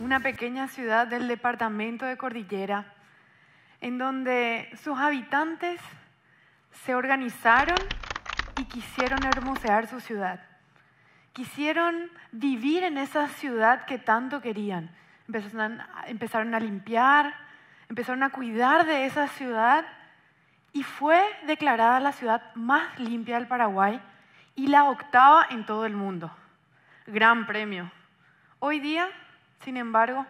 una pequeña ciudad del departamento de Cordillera, en donde sus habitantes se organizaron y quisieron hermosear su ciudad. Quisieron vivir en esa ciudad que tanto querían. Empezaron a, limpiar, empezaron a cuidar de esa ciudad y fue declarada la ciudad más limpia del Paraguay y la octava en todo el mundo. Gran premio. Hoy día sin embargo,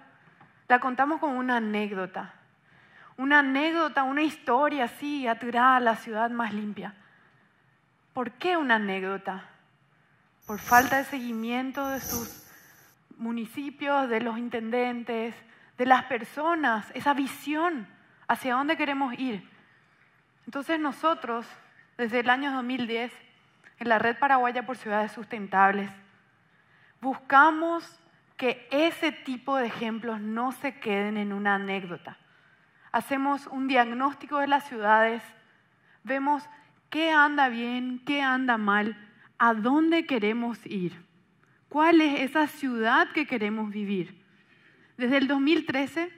la contamos como una anécdota. Una anécdota, una historia así, aturada a la ciudad más limpia. ¿Por qué una anécdota? Por falta de seguimiento de sus municipios, de los intendentes, de las personas, esa visión hacia dónde queremos ir. Entonces nosotros, desde el año 2010, en la Red Paraguaya por Ciudades Sustentables, buscamos ese tipo de ejemplos no se queden en una anécdota. Hacemos un diagnóstico de las ciudades, vemos qué anda bien, qué anda mal, a dónde queremos ir, cuál es esa ciudad que queremos vivir. Desde el 2013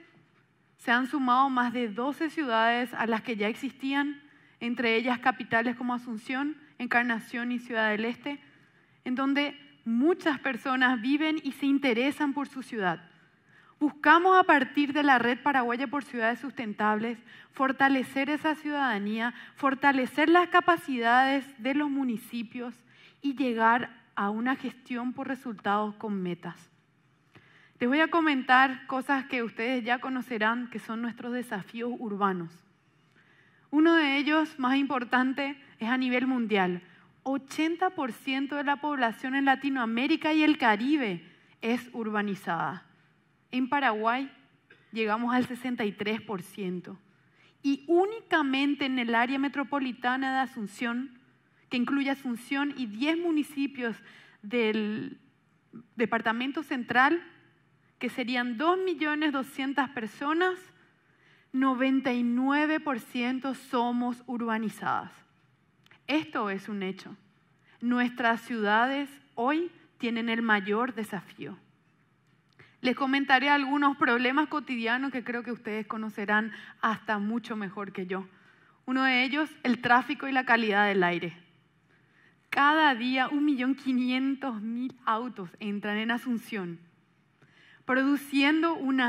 se han sumado más de 12 ciudades a las que ya existían, entre ellas capitales como Asunción, Encarnación y Ciudad del Este, en donde Muchas personas viven y se interesan por su ciudad. Buscamos a partir de la Red Paraguaya por Ciudades Sustentables fortalecer esa ciudadanía, fortalecer las capacidades de los municipios y llegar a una gestión por resultados con metas. Les voy a comentar cosas que ustedes ya conocerán, que son nuestros desafíos urbanos. Uno de ellos, más importante, es a nivel mundial. 80% de la población en Latinoamérica y el Caribe es urbanizada. En Paraguay llegamos al 63%. Y únicamente en el área metropolitana de Asunción, que incluye Asunción y 10 municipios del Departamento Central, que serían 2.200.000 personas, 99% somos urbanizadas. Esto es un hecho. Nuestras ciudades hoy tienen el mayor desafío. Les comentaré algunos problemas cotidianos que creo que ustedes conocerán hasta mucho mejor que yo. Uno de ellos, el tráfico y la calidad del aire. Cada día 1.500.000 autos entran en Asunción, produciendo un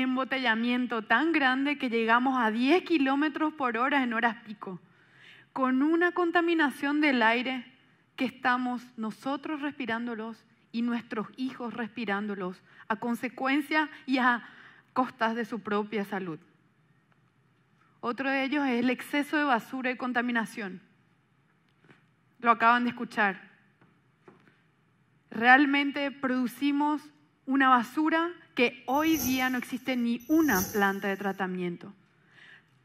embotellamiento tan grande que llegamos a 10 kilómetros por hora en horas pico con una contaminación del aire que estamos nosotros respirándolos y nuestros hijos respirándolos a consecuencia y a costas de su propia salud. Otro de ellos es el exceso de basura y contaminación. Lo acaban de escuchar. Realmente producimos una basura que hoy día no existe ni una planta de tratamiento.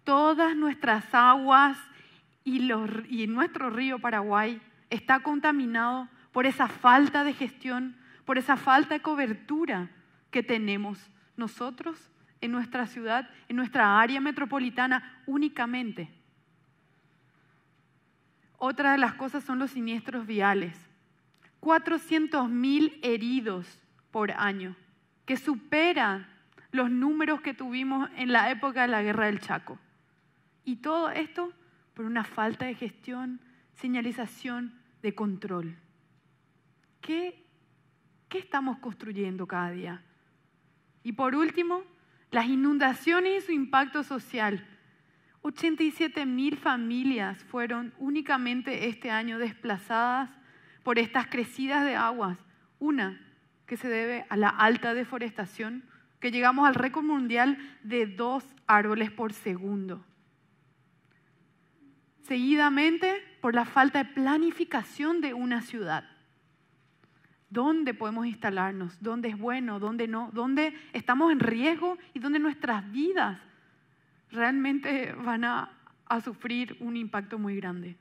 Todas nuestras aguas, y, nuestro río Paraguay está contaminado por esa falta de gestión, por esa falta de cobertura que tenemos nosotros en nuestra ciudad, en nuestra área metropolitana únicamente. Otra de las cosas son los siniestros viales. 400.000 heridos por año, que supera los números que tuvimos en la época de la Guerra del Chaco. Y todo esto por una falta de gestión, señalización, de control. ¿Qué, estamos construyendo cada día? Y por último, las inundaciones y su impacto social. 87.000 familias fueron únicamente este año desplazadas por estas crecidas de aguas. Una que se debe a la alta deforestación, que llegamos al récord mundial de dos árboles por segundo seguidamente por la falta de planificación de una ciudad. ¿Dónde podemos instalarnos? ¿Dónde es bueno? ¿Dónde no? ¿Dónde estamos en riesgo? ¿Y dónde nuestras vidas realmente van a, sufrir un impacto muy grande?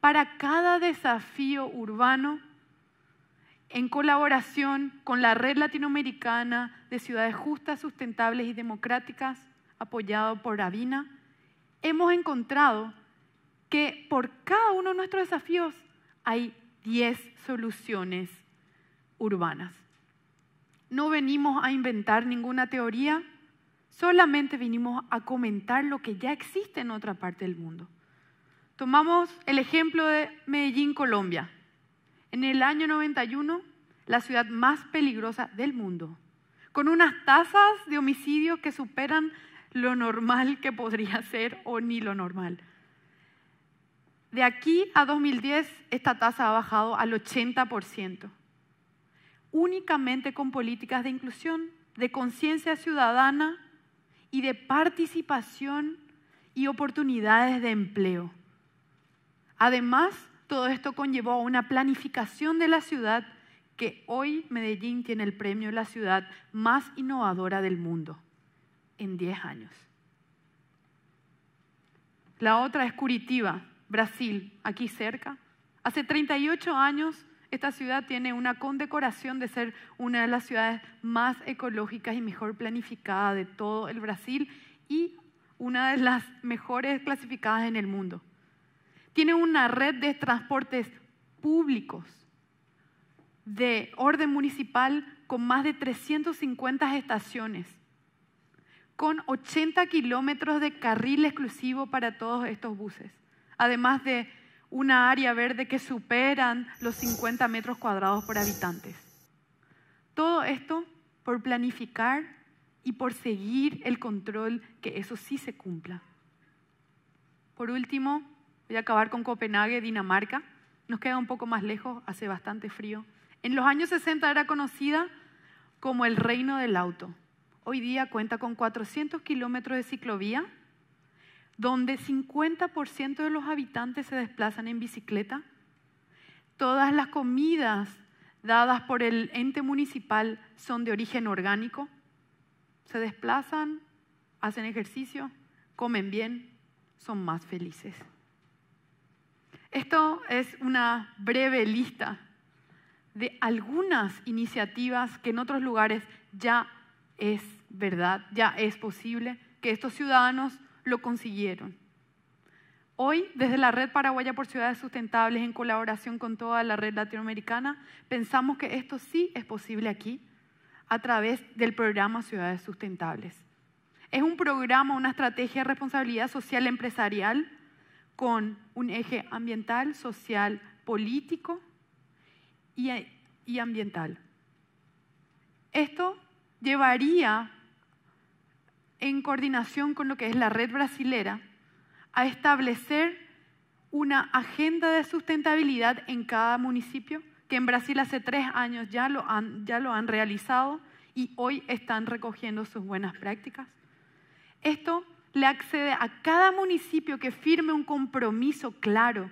Para cada desafío urbano, en colaboración con la Red Latinoamericana de Ciudades Justas, Sustentables y Democráticas, apoyado por Avina, hemos encontrado que por cada uno de nuestros desafíos hay 10 soluciones urbanas. No venimos a inventar ninguna teoría, solamente venimos a comentar lo que ya existe en otra parte del mundo. Tomamos el ejemplo de Medellín, Colombia. En el año 91, la ciudad más peligrosa del mundo, con unas tasas de homicidio que superan lo normal que podría ser o ni lo normal. De aquí a 2010 esta tasa ha bajado al 80%, únicamente con políticas de inclusión, de conciencia ciudadana y de participación y oportunidades de empleo. Además, todo esto conllevó a una planificación de la ciudad que hoy Medellín tiene el premio de la ciudad más innovadora del mundo en 10 años. La otra es Curitiba, Brasil, aquí cerca. Hace 38 años esta ciudad tiene una condecoración de ser una de las ciudades más ecológicas y mejor planificadas de todo el Brasil y una de las mejores clasificadas en el mundo. Tiene una red de transportes públicos de orden municipal con más de 350 estaciones, con 80 kilómetros de carril exclusivo para todos estos buses además de una área verde que superan los 50 metros cuadrados por habitantes. Todo esto por planificar y por seguir el control que eso sí se cumpla. Por último, voy a acabar con Copenhague, Dinamarca. Nos queda un poco más lejos, hace bastante frío. En los años 60 era conocida como el reino del auto. Hoy día cuenta con 400 kilómetros de ciclovía donde 50% de los habitantes se desplazan en bicicleta, todas las comidas dadas por el ente municipal son de origen orgánico, se desplazan, hacen ejercicio, comen bien, son más felices. Esto es una breve lista de algunas iniciativas que en otros lugares ya es verdad, ya es posible que estos ciudadanos lo consiguieron. Hoy, desde la Red Paraguaya por Ciudades Sustentables, en colaboración con toda la red latinoamericana, pensamos que esto sí es posible aquí, a través del programa Ciudades Sustentables. Es un programa, una estrategia de responsabilidad social empresarial con un eje ambiental, social, político y, y ambiental. Esto llevaría en coordinación con lo que es la red brasilera, a establecer una agenda de sustentabilidad en cada municipio, que en Brasil hace tres años ya lo han, ya lo han realizado y hoy están recogiendo sus buenas prácticas. Esto le accede a cada municipio que firme un compromiso claro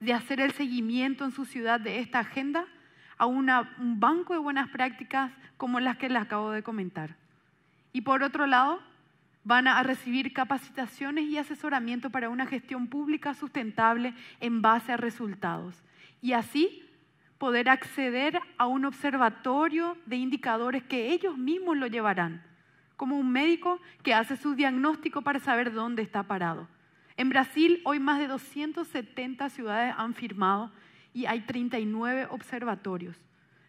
de hacer el seguimiento en su ciudad de esta agenda a un banco de buenas prácticas como las que les acabo de comentar. Y por otro lado, Van a recibir capacitaciones y asesoramiento para una gestión pública sustentable en base a resultados. Y así poder acceder a un observatorio de indicadores que ellos mismos lo llevarán, como un médico que hace su diagnóstico para saber dónde está parado. En Brasil hoy más de 270 ciudades han firmado y hay 39 observatorios.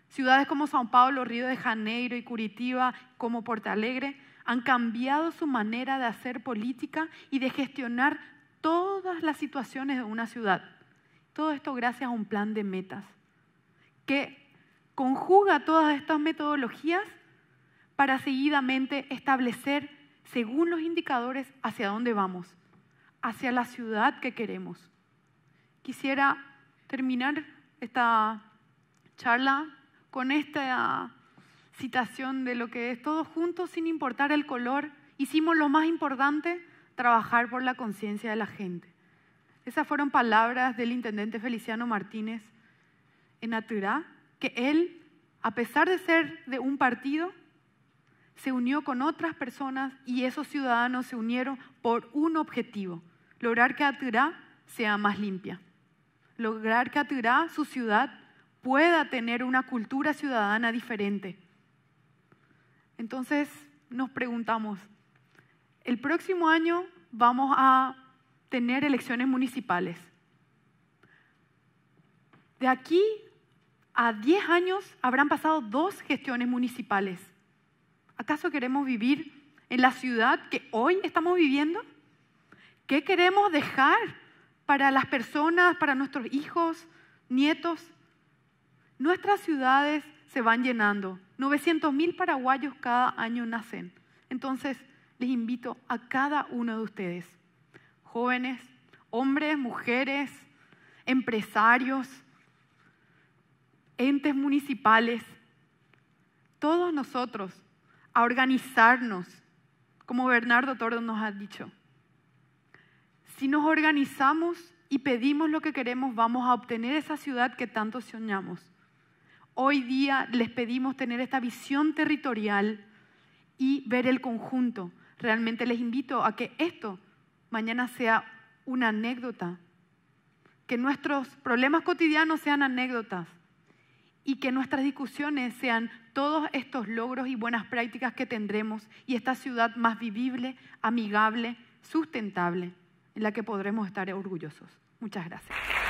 Ciudades como Sao Paulo, Río de Janeiro y Curitiba, como Porto Alegre, han cambiado su manera de hacer política y de gestionar todas las situaciones de una ciudad. Todo esto gracias a un plan de metas que conjuga todas estas metodologías para seguidamente establecer, según los indicadores, hacia dónde vamos, hacia la ciudad que queremos. Quisiera terminar esta charla con esta citación de lo que es todos juntos, sin importar el color, hicimos lo más importante, trabajar por la conciencia de la gente. Esas fueron palabras del intendente Feliciano Martínez en Aturá, que él, a pesar de ser de un partido, se unió con otras personas y esos ciudadanos se unieron por un objetivo, lograr que Aturá sea más limpia, lograr que Aturá, su ciudad, pueda tener una cultura ciudadana diferente, entonces nos preguntamos, el próximo año vamos a tener elecciones municipales. De aquí a 10 años habrán pasado dos gestiones municipales. ¿Acaso queremos vivir en la ciudad que hoy estamos viviendo? ¿Qué queremos dejar para las personas, para nuestros hijos, nietos? Nuestras ciudades se van llenando, 900.000 paraguayos cada año nacen. Entonces, les invito a cada uno de ustedes, jóvenes, hombres, mujeres, empresarios, entes municipales, todos nosotros, a organizarnos, como Bernardo Tordo nos ha dicho. Si nos organizamos y pedimos lo que queremos, vamos a obtener esa ciudad que tanto soñamos. Hoy día les pedimos tener esta visión territorial y ver el conjunto. Realmente les invito a que esto mañana sea una anécdota, que nuestros problemas cotidianos sean anécdotas y que nuestras discusiones sean todos estos logros y buenas prácticas que tendremos y esta ciudad más vivible, amigable, sustentable, en la que podremos estar orgullosos. Muchas gracias.